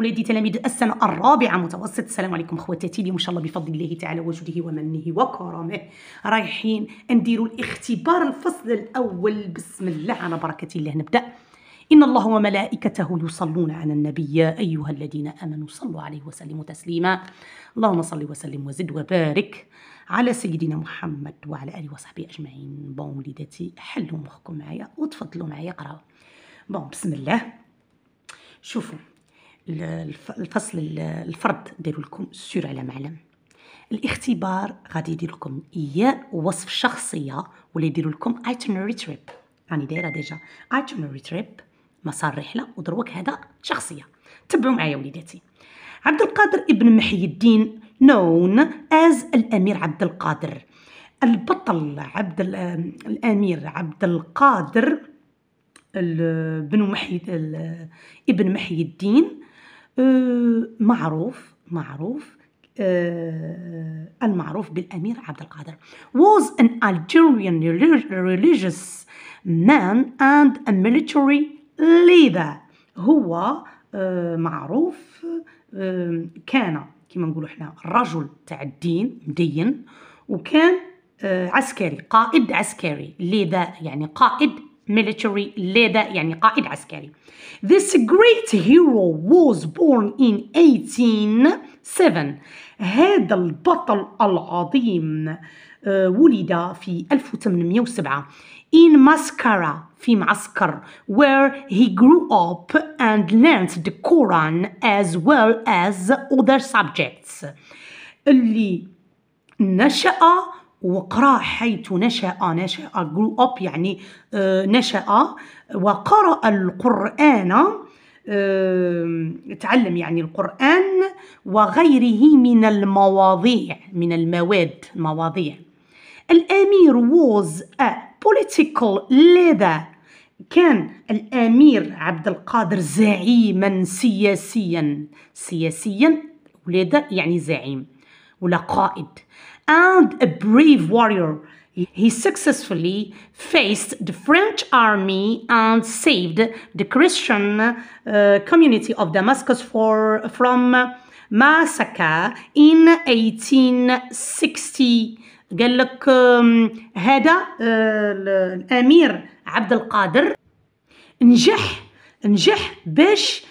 ولادي تلاميذ السنة الرابعة متوسط السلام عليكم خواتاتي اليوم إن شاء الله بفضل الله تعالى وجوده ومنه وكرمه رايحين نديروا الاختبار الفصل الأول بسم الله على بركة الله نبدأ إن الله وملائكته يصلون على النبي يا أيها الذين آمنوا صلوا عليه وسلموا تسليما اللهم صل وسلم وزد وبارك على سيدنا محمد وعلى آله وصحبه أجمعين بون وليداتي حلوا مخكم معايا وتفضلوا معايا قراوا بون بسم الله شوفوا الفصل الفرد ديروا لكم سير على معلم الاختبار غادي يدير لكم يا وصف شخصيه ولا يدير لكم ايتنري تريب راني يعني دايره ديجا ايتنري تريب مسار رحله ودروك هذا شخصيه تبعوا معايا وليداتي عبد القادر ابن محي الدين نون از الامير عبد القادر البطل عبد الامير عبد القادر بن محي ابن محي الدين آه، معروف معروف آه، المعروف بالأمير عبد القادر was an Algerian religious man and a military leader هو آه، معروف كان كما نقولوا احنا رجل تاع الدين مدين وكان عسكري قائد عسكري لذا يعني قائد military leader يعني قائد عسكري This great hero was born in 1807 هذا البطل العظيم ولد في 1807 in Mascara في معسكر where he grew up and learned the Quran as well as other subjects اللي نشأ وقرأ حيث نشأ نشأ grew up يعني آه، نشأ وقرأ القرآن آه، تعلم يعني القرآن وغيره من المواضيع من المواد المواضيع الأمير was a political leader كان الأمير عبد القادر زعيما سياسيا سياسيا ولد يعني زعيم ولا قائد and a brave warrior. He successfully faced the French army and saved the Christian uh, community of Damascus for, from massacre in 1860. قال لك هذا الامير عبد القادر نجح نجح باش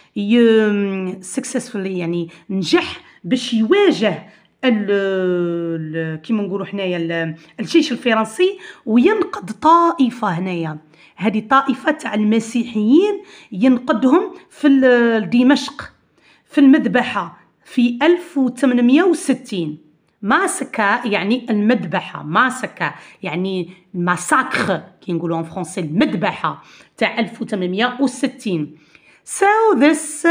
successfully يعني نجح باش يواجه كيما نقولوا حنايا الجيش الفرنسي وينقد طائفه هنايا هذه طائفه تاع المسيحيين ينقدهم في دمشق في المذبحه في 1860 ماسكا يعني المذبحه ماسكا يعني ماساكر كي نقولوا ان فرونسي المذبحه تاع 1860 So ذس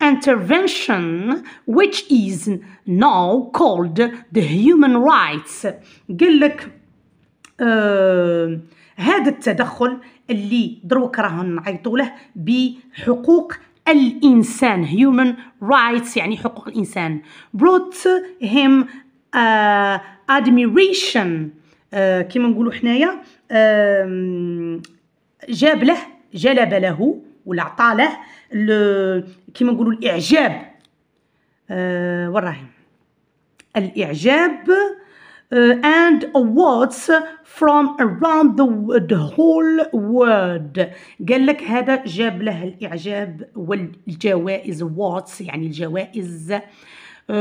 intervention which is now called the human rights قال لك آه هذا التدخل اللي دروك راه نعيطوا له بحقوق الانسان human rights يعني حقوق الانسان brought him uh, admiration uh, آه، كما نقولوا حنايا uh, جاب له جلب له ولا عطى له كيما نقولوا الاعجاب أه وراهم الاعجاب Uh, and awards from around the, the whole world قال لك هذا جاب له الإعجاب والجوائز awards يعني الجوائز uh,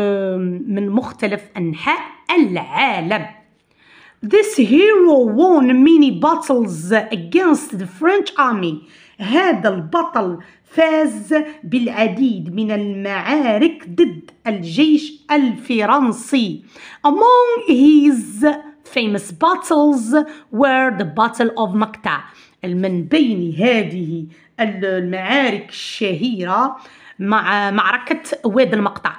من مختلف أنحاء العالم This hero won many battles against the French army هذا البطل فاز بالعديد من المعارك ضد الجيش الفرنسي. Among his famous battles were the Battle of Makta. من بين هذه المعارك الشهيرة مع معركة واد المقطع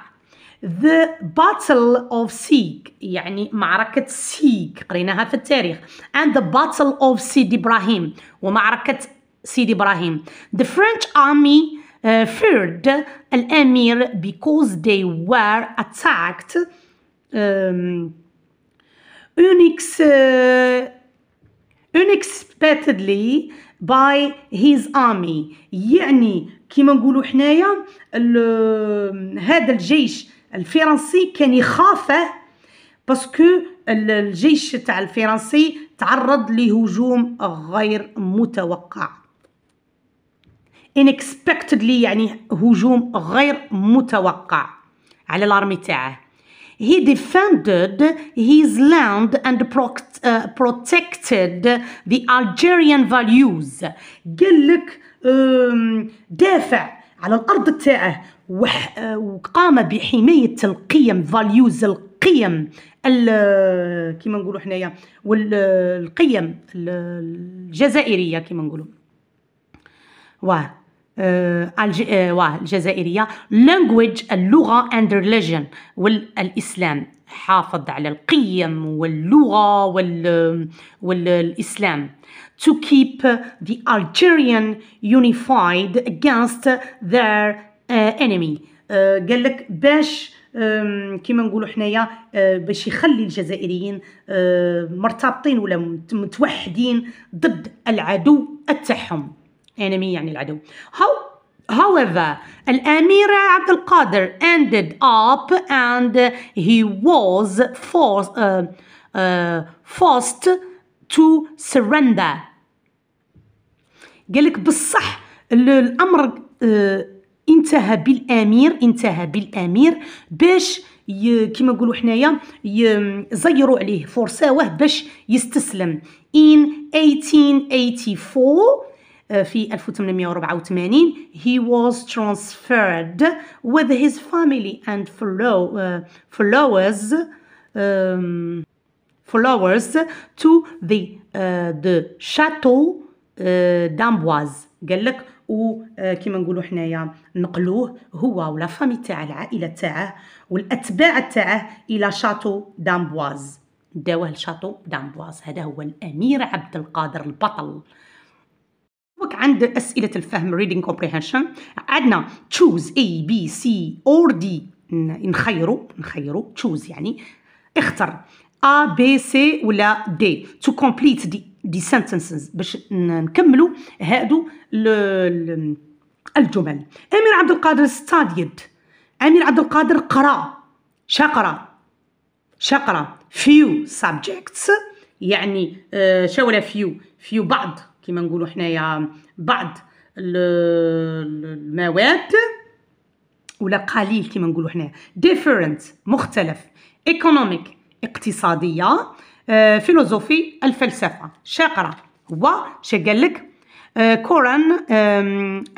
The Battle of Sieg يعني معركة سيك قريناها في التاريخ and the Battle of Sidi Ibrahim ومعركة سيدي إبراهيم The French army uh, feared الأمير because they were attacked um, uh, unexpectedly by his army يعني كما نقولوا حنايا هذا الجيش الفرنسي كان يخافه باسكو الجيش تاع الفرنسي تعرض لهجوم غير متوقع انكسبكتدلي يعني هجوم غير متوقع على الارمي تاعه He defended his land and uh, protected the Algerian values. قال لك دافع على الارض تاعه وقام آه، بحمايه القيم values القيم كيما نقولوا حنايا والقيم الجزائريه كيما نقولوا واه آه، آه، الجزائريه لانجويج اللغه اند ريليجن والاسلام حافظ على القيم واللغه وال والاسلام to keep the Algerian unified against their uh, enemy uh, قال لك باش كما نقولوا حنايا باش يخلي الجزائريين مرتبطين ولا متوحدين ضد العدو تاعهم enemy يعني العدو how However, الأميرة عبد القادر ended up and he was forced, uh, uh, forced to surrender. قالك بالصح الأمر uh, انتهى بالامير انتهى بالامير باش كما نقولوا حنايا يزيروا عليه فرساوه باش يستسلم in 1884 آه، في 1884 he was transferred with his family and follow, uh, followers um, followers to the uh, the chateau uh, d'Amboise قال لك وكما آه، نقولوا حنايا نقلوه هو ولا فامي تاعه العائله تاعه والاتباع تاعه الى شاتو دامبواز داوه لشاتو دامبواز هذا هو الامير عبد القادر البطل عند أسئلة الفهم reading comprehension عندنا choose A B C or D نخيرو نخيرو choose يعني اختر A B C ولا D to complete the, the sentences باش نكملوا هادو الجمل أمير عبد القادر studied أمير عبد القادر قرأ شقرأ شقرأ few subjects يعني آه، ولا few few بعض كيما نقولوا حنايا بعض المواد ولا قليل كيما نقولوا حنايا ديفيرنت مختلف ايكونوميك اقتصاديه فيلوزوفي آه، الفلسفه شاقره هو شا قال لك كوران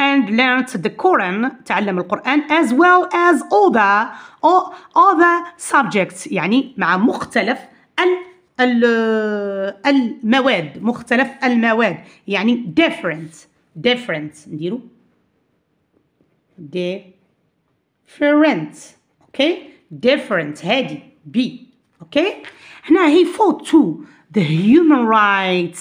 اند ليرنت ذا كوران تعلم القرآن as well as other or other subjects يعني مع مختلف المواد مختلف المواد يعني different different نديرو different اوكي okay. different هادي بي اوكي okay. هنا هي فوت تو ذا هيومن رايت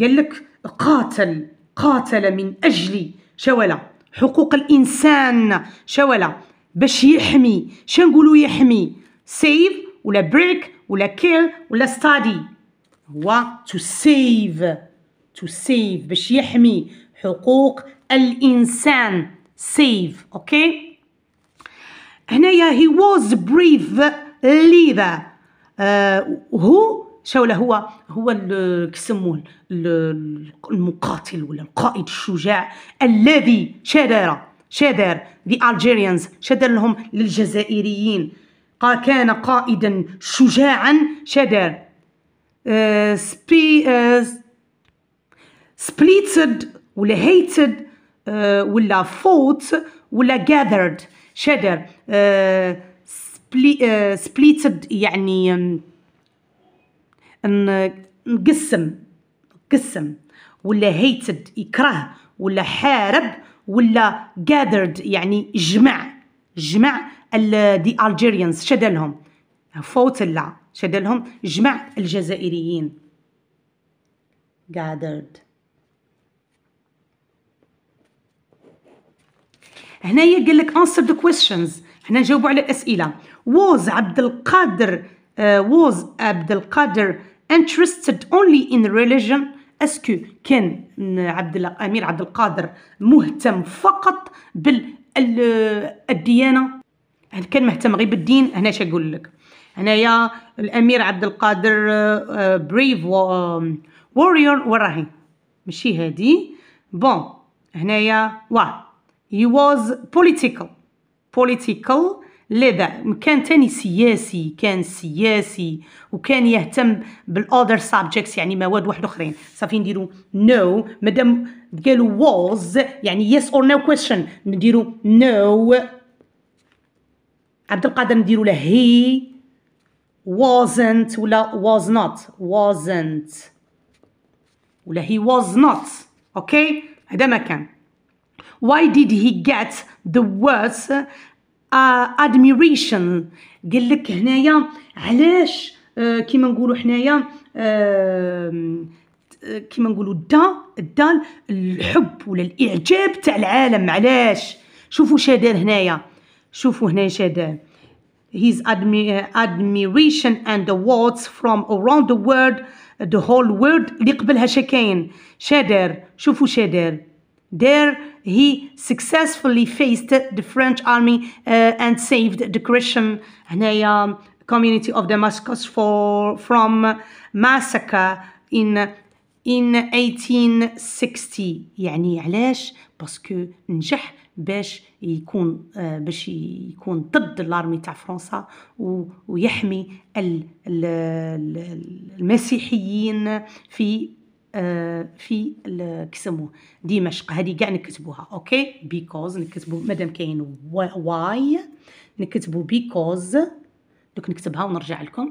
قال لك قاتل قاتل من اجل شوالا حقوق الانسان شوالا باش يحمي شنقولوا يحمي save ولا بريك ولا كيل ولا ستادي هو تو سيف تو سيف باش يحمي حقوق الانسان سيف اوكي هنايا هي واز بريف ليذا هو له هو هو كيسموه المقاتل ولا القائد الشجاع الذي شادر شادر the Algerians شادر لهم للجزائريين كان قائدا شجاعا شادر آه، آه، سبليتد ولا هيتد آه، ولا فوت ولا جاذرد شدر سبليتد يعني نقسم قسم ولا هيتد يكره ولا حارب ولا gathered يعني جمع جمع دي الجيريانز شدلهم فوت لا شدلهم جمع الجزائريين gathered هنايا قال لك answer the questions هنا جاوبوا على الاسئله was عبد القادر uh, was عبد القادر interested only in religion اسكو كان عبد الامير عبد القادر مهتم فقط بالديانه هل كان مهتم غير بالدين هنا اش اقول لك هنايا الامير عبد القادر بريف آه، آه، ووريور وراهي ماشي هادي بون هنايا واه هي واز بوليتيكال بوليتيكال لذا كان تاني سياسي كان سياسي وكان يهتم بالاذر سابجكتس يعني مواد واحد اخرين صافي نديرو نو no. مادام قالوا واز يعني يس اور نو كويشن نديرو نو no. عبد القادر نديرو له هي wasn't ولا was not wasn't ولا هي was not اوكي هذا ما كان why did he get the words uh, admiration قال لك هنايا علاش uh, كيما نقولوا حنايا uh, uh كيما نقولوا دا الدا الحب ولا الاعجاب تاع العالم علاش شوفوا شادر هنايا شوفوا هنا شاد his uh, admiration and awards from around the world the whole world اللي قبلها شكاين شادر شوفوا شادر There he successfully faced the French army uh, and saved the Christian هنايا community of Damascus for, from massacre in in 1860 يعني علاش باسكو نجح باش يكون آه، باش يكون ضد الارمي تاع فرنسا ويحمي المسيحيين في آه، في كيسموه دمشق هذه كاع نكتبوها اوكي بيكوز نكتبو مادام كاين واي نكتبو بيكوز دوك نكتبها ونرجع لكم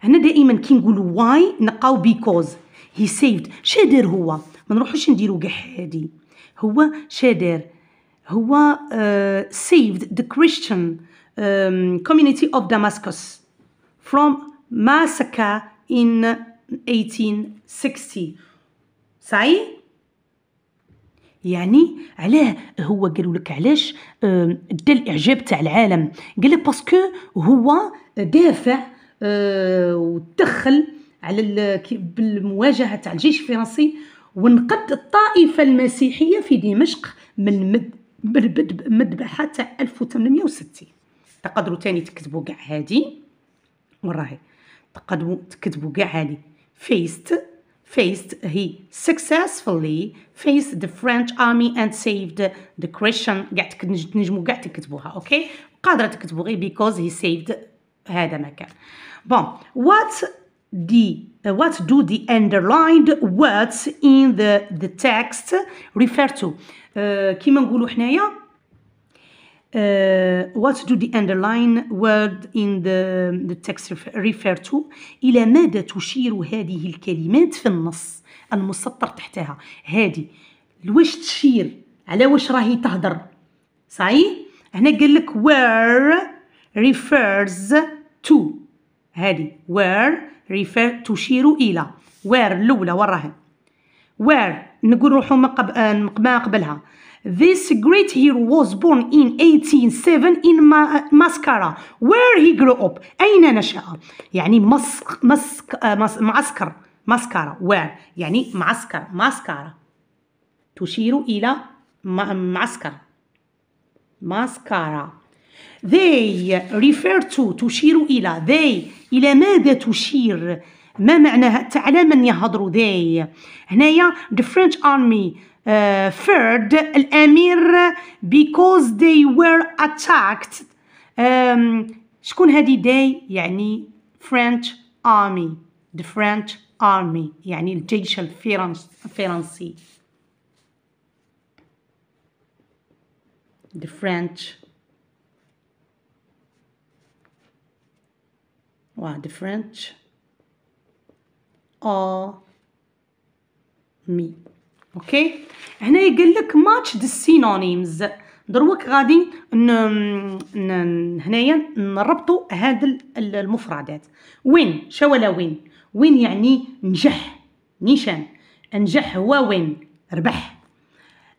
هنا دائما كي نقولوا واي نقاو بيكوز هي سيفد شادر هو ما نروحوش نديرو كاع هادي هو دار هو آه، saved the Christian um, community of Damascus from massacre in 1860 صحيح يعني علاه هو قالوا لك علاش دا الاعجاب تاع العالم قال لك باسكو هو دافع آه، وتدخل على بالمواجهه تاع الجيش الفرنسي ونقد الطائفه المسيحيه في دمشق من مد مدبع حتى 1860 تقدروا تاني تكتبوا كاع هادي وراهي تقدروا تكتبوا كاع هادي فيست faced he successfully faced the French army and saved the Christian قاع تنجموا قاع تكتبوها اوكي قادره تكتبوا غير because he saved هذا مكان بون what the what do the underlined words in the, the text refer to كيما نقولوا حنايا what do the underlined word in the, the text refer to إلى ماذا تشير هذه الكلمات في النص المسطر تحتها هذه لواش تشير على واش راهي تهدر صحيح هنا قال لك where refers to هذه where refer تشير إلى where الأولى وراها where نقول روحو ما قبلها This great hero was born in 1807 in Mascara where he grew up أين نشأ يعني مسك مسك آه، معسكر ماسكارا where يعني معسكر ماسكارا تشير إلى معسكر ماسكارا they refer to تشير إلى they إلى ماذا تشير ما معناها على من يهضروا they هنايا the French army uh, feared الأمير because they were attacked um, شكون هذه they يعني French army the French army يعني الجيش الفرنس الفرنسي the French واحد فرنش ا مي اوكي هنا يقول لك ماتش دي سينونيمز دروك غادي هنايا نربطوا هاد المفردات وين شوالا وين وين يعني نجح نيشان نجح هو وين ربح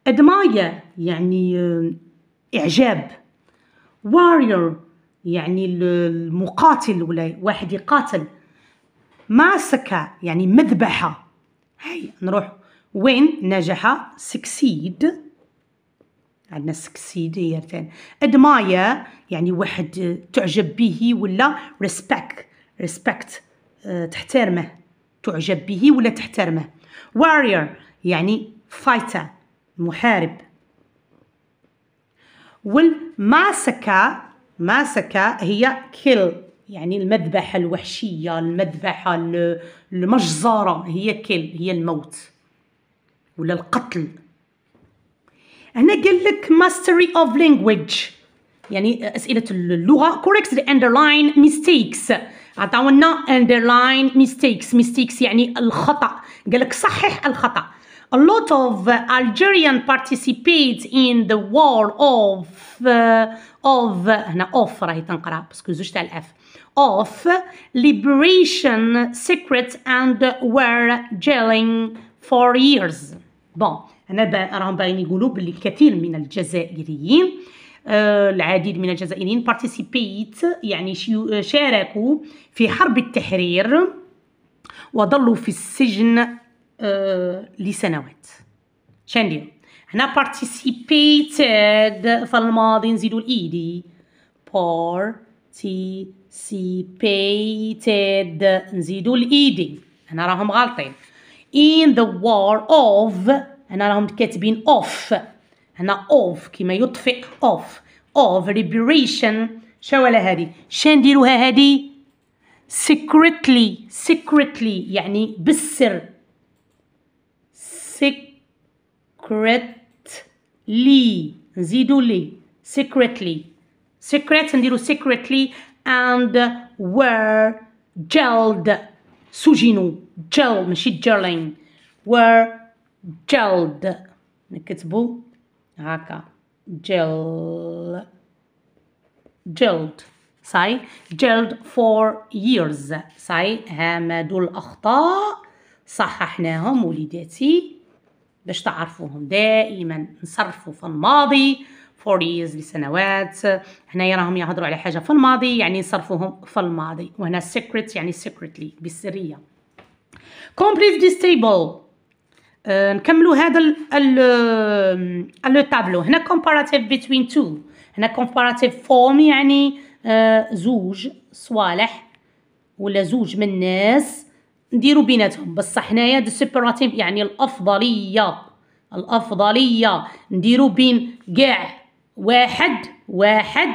ادمايا يعني آه، اعجاب warrior يعني المقاتل ولا واحد يقاتل ماسكا يعني مذبحة هاي نروح وين نجح سكسيد عندنا سكسيد هي ثاني ادماير يعني واحد تعجب به ولا ريسبكت ريسبكت آه، تحترمه تعجب به ولا تحترمه وارير يعني فايتر محارب والماسكا ماسكة هي كيل يعني المذبحة الوحشية المذبحة المجزرة هي كيل هي الموت ولا القتل هنا قال لك ماستري اوف لانجويج يعني أسئلة اللغة كوريكس ذا اندرلاين ميستيكس عطاونا اندرلاين ميستيكس ميستيكس يعني الخطأ قال لك صحح الخطأ a lot of uh, Algerian participate in the war of uh, of هنا of راهي تنقرا باسكو زوج تاع الاف of liberation secret and were jailing for years بون هنا راهم باغيين يقولوا بلي كثير من الجزائريين آه، العديد من الجزائريين بارتيسيبيت يعني شاركوا في حرب التحرير وظلوا في السجن آه، لسنوات شنو هنا participated في الماضي نزيدو الاي e participated نزيدو الاي e هنا راهم غالطين in the war of هنا راهم كاتبين of هنا of كما يطفئ of of liberation شوالا هادي شنديروها هادي secretly secretly يعني بالسر secretly نزيدو لي secretly secret نديرو secretly and were gelled سجنوا gel ماشي gelling were gelled نكتبو هكا gel gelled صاي جلد فور years صاي هامدو الأخطاء صححناهم وليداتي باش تعرفوهم دائما نصرفوا في الماضي فور ييرز لسنوات هنايا راهم يهضروا على حاجه في الماضي يعني نصرفوهم في الماضي وهنا سيكريت يعني سيكريتلي بالسريه كومبليت دي ستيبل نكملوا هذا لو تابلو آه، هنا كومباراتيف بين تو هنا كومباراتيف فورم يعني آه زوج صوالح ولا زوج من الناس نديرو بيناتهم بصح هنايا دو سيبراتيف يعني الافضليه الافضليه نديرو بين كاع واحد واحد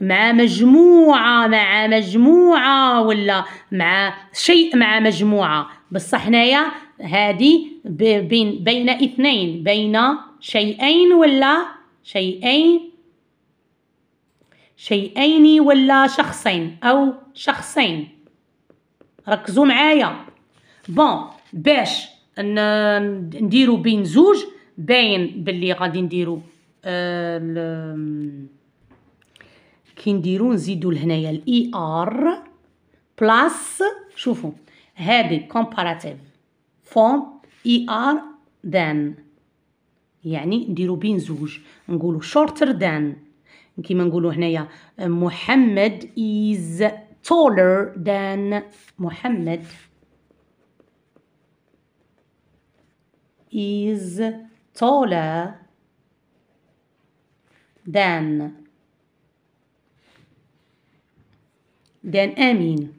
مع مجموعه مع مجموعه ولا مع شيء مع مجموعه بصح هنايا هادي بين بين اثنين بين شيئين ولا شيئين شيئين ولا شخصين او شخصين ركزوا معايا بون باش نديرو بين زوج باين باللي غادي نديرو آه، كي نديرو نزيدو لهنايا الاي ار بلاس شوفو هادي كومباراتيف فون اي ار ذان يعني نديرو بين زوج نقولو شورتر ذان كيما نقولو هنايا آه، محمد از تولر دان محمد is taller than than Amin.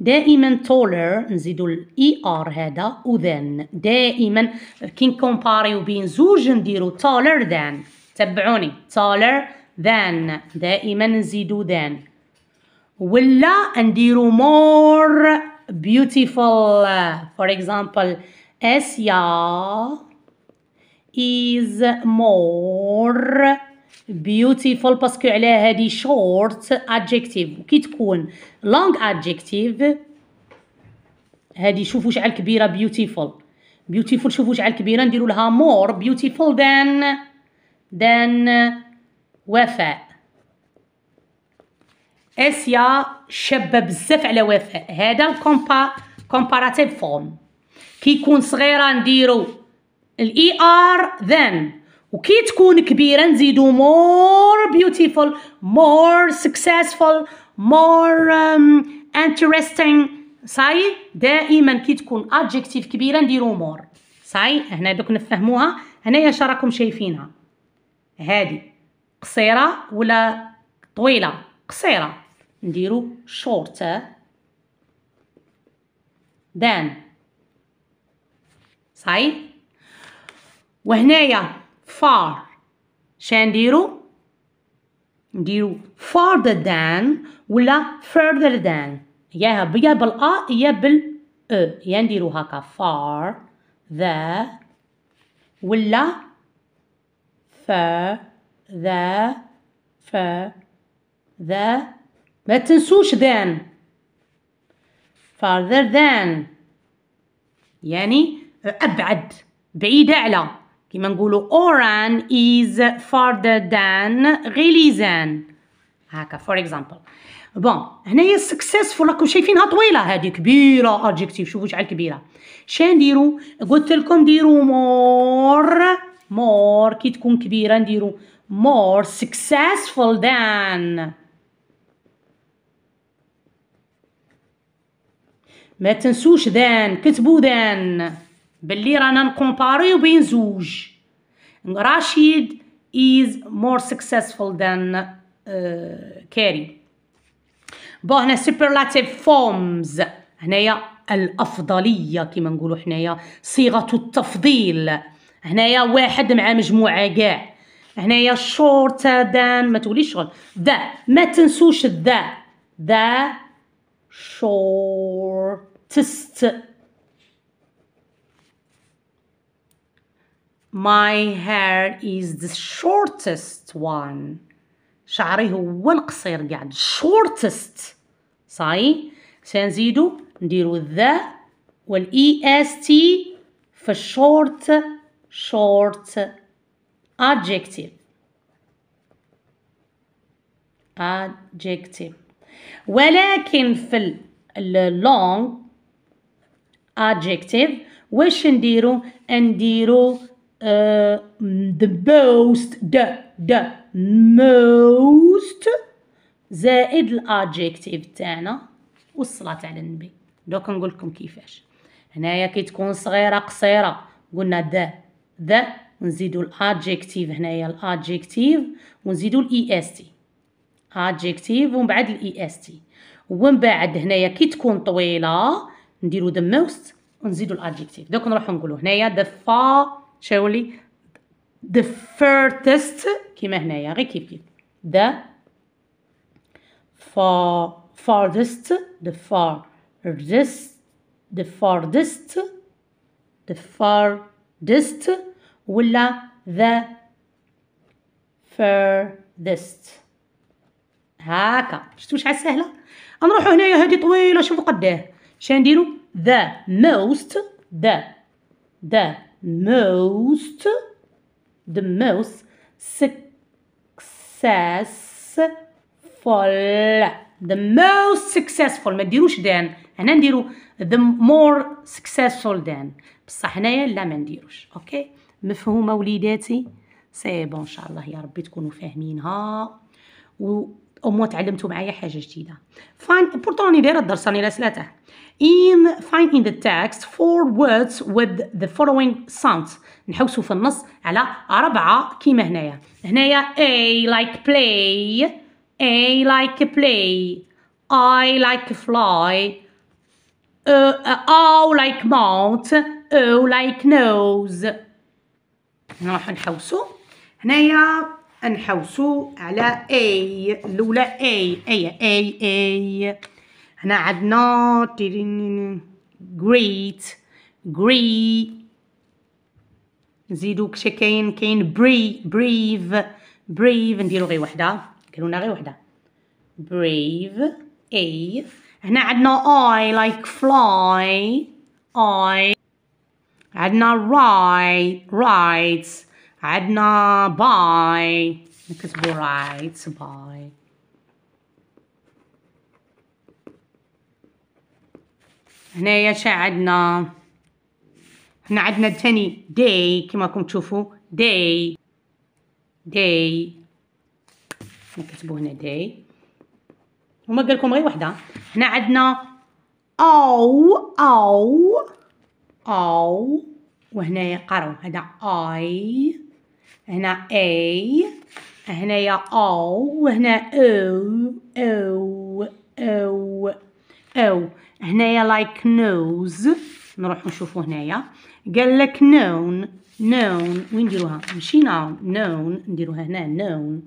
دائما taller نزيدو اي ار e هذا then دائما كي نكومباريو بين زوج نديرو taller than تبعوني taller than دائما نزيدو than ولا نديرو more beautiful. For example, Asia is more beautiful باسكو على هذه short adjective كي تكون long adjective هذه شوفوا شحال كبيره beautiful beautiful شوفوا شحال كبيره نديروا لها more beautiful than than وفاء اسيا شابه بزاف على وفاء هذا الكومبا كومباراتيف فورم كي يكون صغيره نديرو الاي ار e ذن وكي تكون كبيره نزيدو مور بيوتيفول مور سكسسفول مور انتريستينغ صاي دائما كي تكون ادجكتيف كبيره نديرو مور صاي هنا دوك نفهموها هنايا اش شايفينها هادي قصيره ولا طويله قصيره نديرو shorter than صحيح وهنايا far شنديرو نديرو farther than ولا further than يا بيا بالأ يا بال أ يا نديرو هكا far the ولا further further ما تنسوش than farther than يعني أبعد بعيدة على كما نقولوا Oran is farther than غليزان هكا for example بون هنايا سكسيسفول راكم شايفينها طويله هذه كبيره ادجكتيف شوفوا شحال كبيره شنديرو قلت لكم ديرو مور مور كي تكون كبيره نديرو مور سكسيسفول ذان ما تنسوش ذان كتبوا ذان باللي رانا نكومباريو بين زوج رشيد is more successful than uh, كاري بون هنا superlative forms هنايا الافضليه كما نقولوا حنايا صيغه التفضيل هنايا واحد مع مجموعه كاع هنايا shorter than ما تقوليش شغل ذا ما تنسوش ذا ذا shortest my hair is the shortest one شعري هو القصير قاعد shortest صاي سنزيدو نديرو الذا والاي اس تي في short short adjective adjective ولكن في اللونج ادجكتيف واش نديرو نديرو آه، the most the the most زائد الادجكتيف تاعنا والصلاة على النبي دوك نقول لكم كيفاش هنايا كي تكون صغيرة قصيرة قلنا ذا ذا نزيدو الادجكتيف هنايا الادجكتيف ونزيدو الاي اس تي ادجكتيف ومن بعد الاي اس تي ومن بعد هنايا كي تكون طويله نديرو ذا موست ونزيدو الادجكتيف دوك نروحو نقولو هنايا ذا فا شاولي ذا فيرتست كيما هنايا غير كيف كيف ذا فا farthest the farthest the farthest the farthest ولا the furthest هاكا شفتوا شحال سهله نروحو هنايا هادي طويله شوفوا قداه شنديرو the most the the most the most successful the most successful ما ديروش دان هنا نديرو the more successful دان بصح هنايا لا ما نديروش اوكي مفهومه وليداتي سي بون ان شاء الله يا ربي تكونوا فاهمينها و مو تعلمتوا معايا حاجه جديده فاين بورتو راني دايره الدرس راني راسلاته in فاين ان the text four words with the following ساوند نحوسوا في النص على اربعه كيما هنايا هنايا اي لايك بلاي اي لايك بلاي اي لايك فلاي او لايك ماونت او لايك نوز نروحو نحوسوا هنايا نحوسو على اي الاولى اي اي اي اي هنا عندنا great gree نزيدو كشي كاين كاين بري بريف بريف نديرو غير وحده لنا غير وحده بريف اي هنا عندنا اي لايك فلاي اي عندنا رايت رايتس عدنا باي نكتبو رايت باي هنايا شا عدنا هنا عدنا تاني داي كما راكم تشوفوا داي داي نكتبو هنا داي وما قالكم غير وحده هنا عدنا او او او وهنايا قراو هذا اي هنا A هنايا أو وهنا أو أو أو أو هنايا لايك نوز نروح نشوفو هنايا قال لك نون نون وين نديروها ماشي نون نعم، نون نديروها هنا نون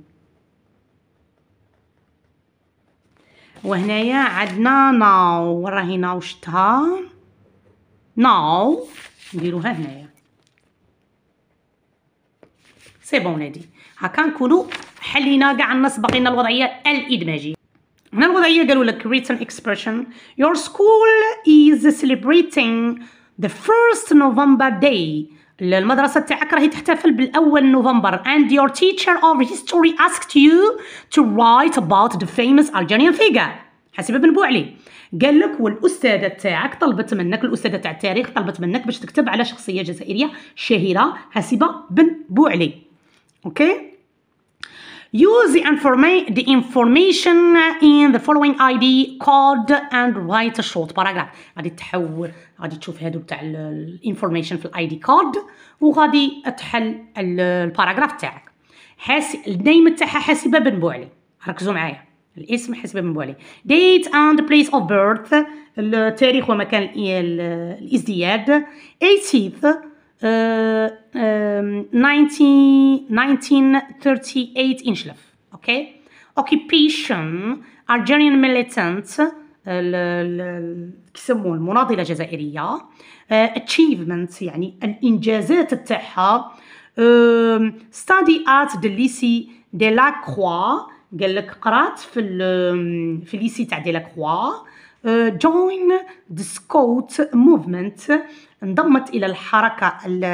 وهنايا عندنا ناو راهي ناو شتها ناو نديروها هنايا سي بون ولادي هاكا نكونو حلينا كاع النص باقينا الوضعيه الادماجيه هنا الوضعيه قالوا لك written expression your school is celebrating the first november day المدرسة تاعك راهي تحتفل بالأول نوفمبر and your teacher of history asked you to write about the famous Algerian figure حسب بن بوعلي قال لك والاستاذه تاعك طلبت منك الاستاذه تاع التاريخ طلبت منك باش تكتب على شخصيه جزائريه شهيره حسيبه بن بوعلي okay use the, informa the information in the following ID code and write a short paragraph غادي تحول غادي تشوف هادو تاع الانفورميشن في الاي دي كود وغادي تحل الباراغراف تاعك حاسب النيم تاعها حاسبه بن بوعلي ركزوا معايا الاسم حاسبة بن بوعلي. date and place of birth التاريخ ومكان الازدياد 18th 1938 انشلف اوكي occupation Algerian militant كيسموه المناضله الجزائريه achievement يعني الانجازات تاعها study at the lycée de la croix قال لك قرات في في ليسي تاع دي لا كوا join the scout movement انضمت إلى الحركة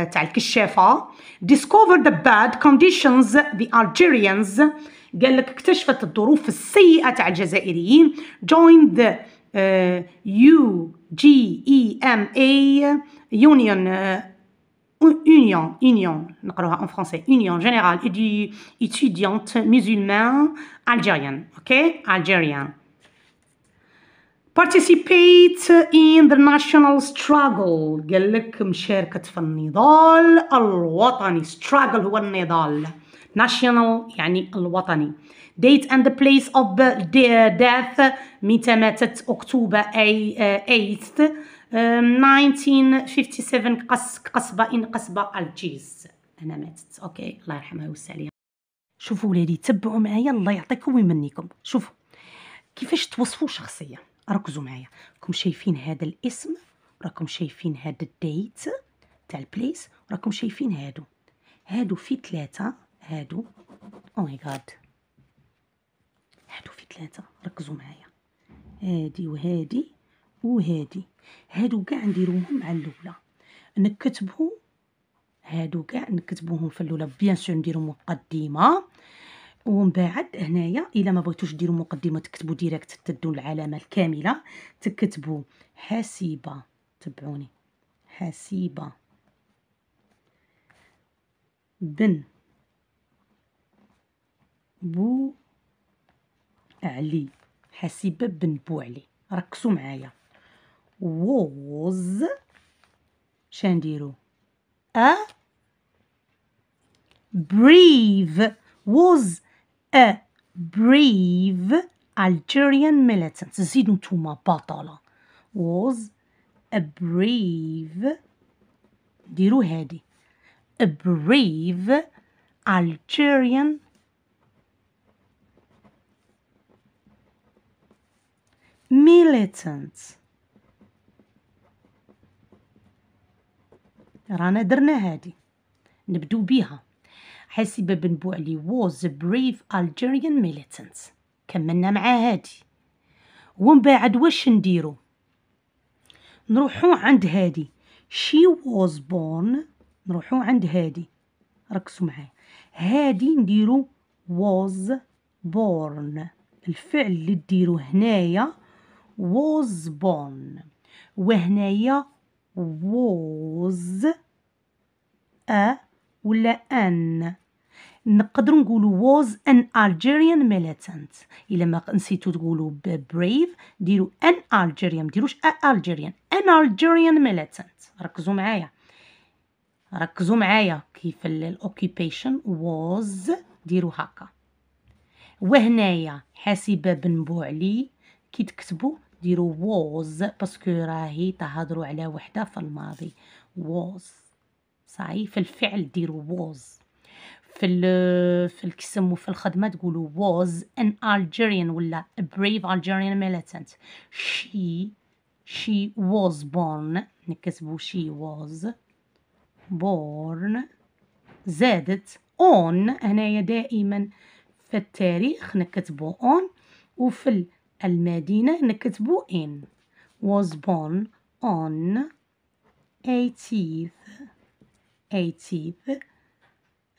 تاع الكشافة discover the bad conditions the Algerians قال لك اكتشفت الظروف السيئة تاع الجزائريين joined the uh, UGEMA Union uh, union, union, نقروها en français, union générale étudiante musulmane algérienne, ok, algérienne. participate in the national struggle قال لك مشاركة في النضال الوطني struggle هو النضال national يعني الوطني date and the place of the death متى ماتت أكتوبر 8 1957 آه، قصبة إن قصبة الجيز أنا ماتت أوكي الله يرحمها ويوسع عليها شوفوا ولادي تبعوا معايا الله يعطيكم ويمنيكم شوفوا كيفاش توصفوا شخصيه ركزوا معايا راكم شايفين هذا الاسم راكم شايفين هذا الديت تاع البليس راكم شايفين هادو هادو في ثلاثة هادو او ماي جاد هادو في ثلاثة ركزوا معايا هادي وهادي وهادي هادو كاع نديروهم مع الاولى نكتبو هادو كاع نكتبوهم في الاولى بيان سور نديرو مقدمة ومن بعد هنايا الا ما بغيتوش ديروا مقدمه تكتبوا ديريكت تدوا العلامه الكامله تكتبوا حاسبه تبعوني حاسبه بن بو علي حاسبه بن بو علي ركزوا معايا ووز شنديرو ا بريف ووز a brave Algerian militant زيدو نتوما بطلة was a brave ديرو هادي a brave Algerian militant رانا درنا هادي نبدو بيها حسب بن بوعلي was a brave Algerian militant كملنا مع هادي ومن بعد واش نديرو نروحو عند هادي she was born نروحو عند هادي ركزوا معايا هادي نديرو was born الفعل اللي ديرو هنايا was born وهنايا was a ولا an نقدر نقولو was an Algerian militant الا ما نسيتو تقولو brave ديرو an Algerian ديروش a Algerian an Algerian militant ركزو معايا ركزو معايا كيف الاوكيبيشن was ديرو هكا وهنايا حاسبه بن بوعلي كي تكتبو ديرو was باسكو راهي تهضرو على وحده في الماضي was صاي في الفعل ديرو was في ال في الكسم وفي الخدمه تقولوا was an Algerian ولا a brave Algerian militant she she was born نكتبوا she was born زادت on هنايا دائما في التاريخ نكتبوا on وفي المدينة نكتبوا in was born on 18th 18th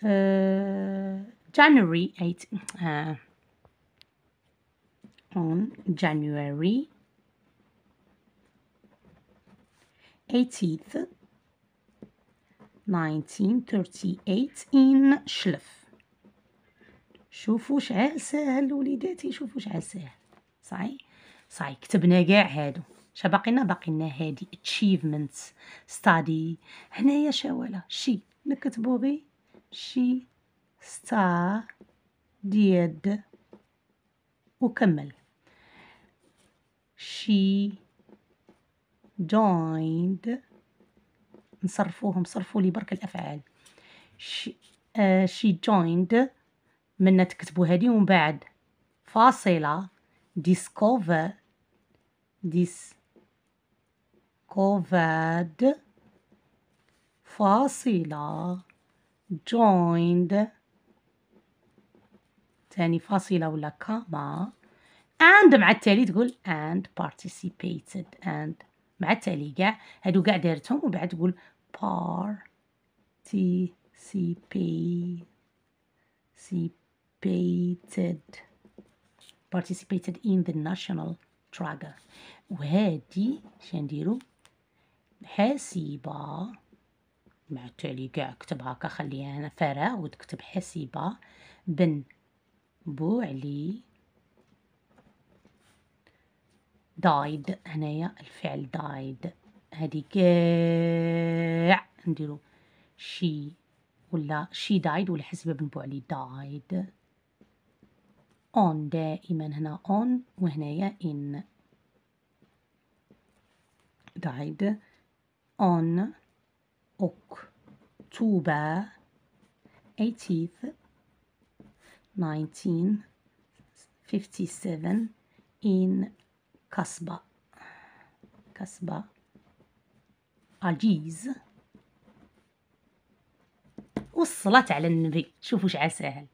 آه، January 8 uh, آه، on January 18th 1938 in شلف شوفوا شحال ساهل وليداتي شوفوا شحال ساهل صاي صاي كتبنا كاع هادو شا باقينا باقينا هادي achievements study هنايا شاولا شي نكتبو غي شي ستا ديد وكمل شي joined نصرفوهم صرفوا لي برك الافعال شي آه شي joined منا تكتبوا هذه ومن بعد فاصله discover discovered فاصله joined تاني فاصلة ولا كاما and مع التالي تقول and participated and مع التالي كاع هادو كاع دايرتهم وبعد تقول participated participated in the national struggle وهادي شنديرو حاسبه مع التالي كاع كتب هكا خليها هنا فراغ وتكتب حسيبة بن بوعلي دايد هنايا الفعل دايد هادي كاع نديرو شي ولا شي دايد ولا حسيبه بن بوعلي دايد اون دائما هنا اون وهنايا ان دايد اون October 18th 1957 in Kasba Kasba Algiers والصلاة على النبي شوفوا شعال ساهل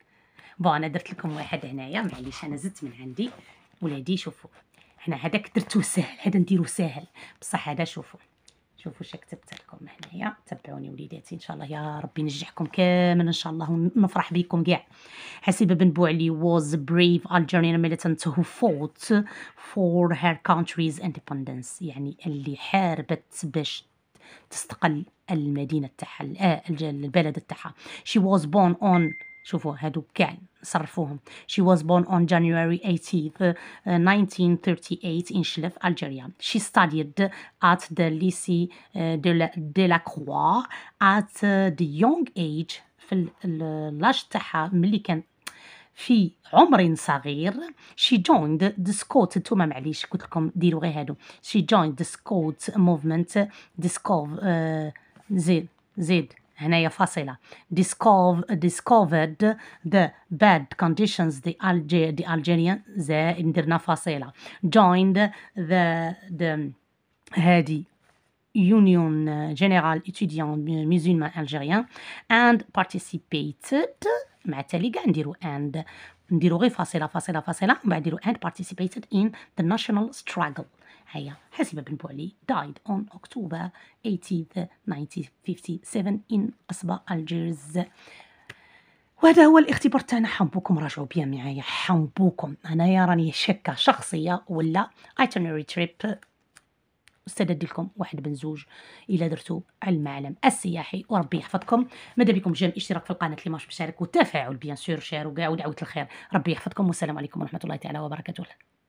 بون انا درت لكم واحد هنا يا معليش انا زدت من عندي ولادي شوفوا هنا هذاك درتوه ساهل هذا نديرو ساهل بصح هذا شوفوا شوفوا شا كتبت لكم هنايا تبعوني وليداتي ان شاء الله يا ربي نجحكم كامل ان شاء الله ونفرح بكم كاع حسيبه بن بوعلي was a brave Algerian militant who fought for her country's independence يعني اللي حاربت باش تستقل المدينه تاعها آه، البلد تاعها she was born on شوفوا هادو كاع صرفوهم she was born on January 18th 1938 uh, in Chlef Algeria she studied at the Lycée uh, de la, de la Croix at uh, the young age في لاج تاعها ملي كان في عمر صغير she joined the scout معليش قلت لكم ديروا غير هادو she joined the scout movement discover uh, زيد زيد هنايا فاصلة discovered the bad conditions the, Alger the Algerian زائد درنا فاصلة joined the, the هذه Union General Étudiant Musulman Algérien and participated مع التالي كاع نديرو and نديرو غير فاصلة فاصلة فاصلة بعد نديرو and participated in the national struggle هيا حسب بن بولي died on October 18 1957 in قصبة الجيرز وهذا هو الاختبار تاعنا حنبوكم راجعوا بيا معايا حنبوكم انايا راني شكه شخصيه ولا ايتنري تريب استدد لكم واحد بن زوج الا درتو على المعلم السياحي وربي يحفظكم ماذا بكم جيم اشتراك في القناه اللي ماش مشارك وتفاعل بيان سور شير وكاع ودعوه الخير ربي يحفظكم والسلام عليكم ورحمه الله تعالى وبركاته